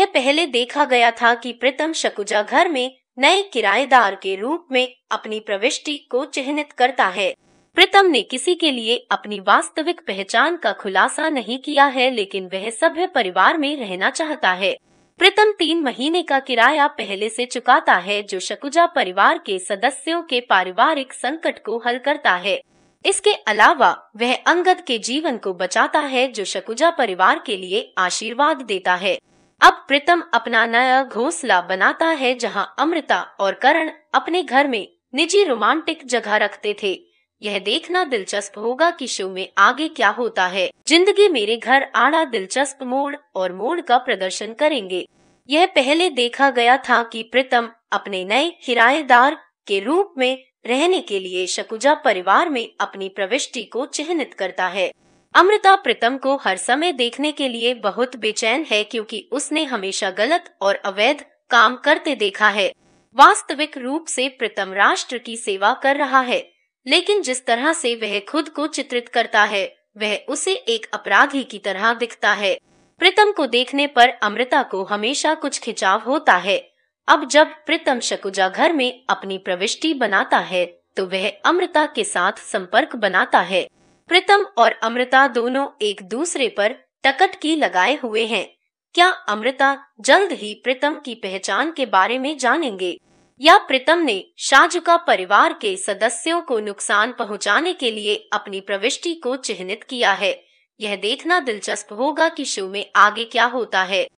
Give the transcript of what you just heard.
यह पहले देखा गया था कि प्रीतम शकुजा घर में नए किराएदार के रूप में अपनी प्रविष्टि को चिन्हित करता है प्रीतम ने किसी के लिए अपनी वास्तविक पहचान का खुलासा नहीं किया है लेकिन वह सभ्य परिवार में रहना चाहता है प्रीतम तीन महीने का किराया पहले से चुकाता है जो शकुजा परिवार के सदस्यों के पारिवारिक संकट को हल करता है इसके अलावा वह अंगद के जीवन को बचाता है जो शकुजा परिवार के लिए आशीर्वाद देता है अब प्रीतम अपना नया घोंसला बनाता है जहां अमृता और करण अपने घर में निजी रोमांटिक जगह रखते थे यह देखना दिलचस्प होगा कि शो में आगे क्या होता है जिंदगी मेरे घर आड़ा दिलचस्प मोड़ और मोड़ का प्रदर्शन करेंगे यह पहले देखा गया था कि प्रीतम अपने नए किराएदार के रूप में रहने के लिए शकुजा परिवार में अपनी प्रविष्टि को चिन्हित करता है अमृता प्रीतम को हर समय देखने के लिए बहुत बेचैन है क्योंकि उसने हमेशा गलत और अवैध काम करते देखा है वास्तविक रूप से प्रीतम राष्ट्र की सेवा कर रहा है लेकिन जिस तरह से वह खुद को चित्रित करता है वह उसे एक अपराधी की तरह दिखता है प्रीतम को देखने पर अमृता को हमेशा कुछ खिंचाव होता है अब जब प्रीतम शकुजा घर में अपनी प्रविष्टि बनाता है तो वह अमृता के साथ संपर्क बनाता है प्रीतम और अमृता दोनों एक दूसरे पर की लगाए हुए हैं क्या अमृता जल्द ही प्रीतम की पहचान के बारे में जानेंगे या प्रीतम ने शाहजुका परिवार के सदस्यों को नुकसान पहुंचाने के लिए अपनी प्रविष्टि को चिन्हित किया है यह देखना दिलचस्प होगा कि शो में आगे क्या होता है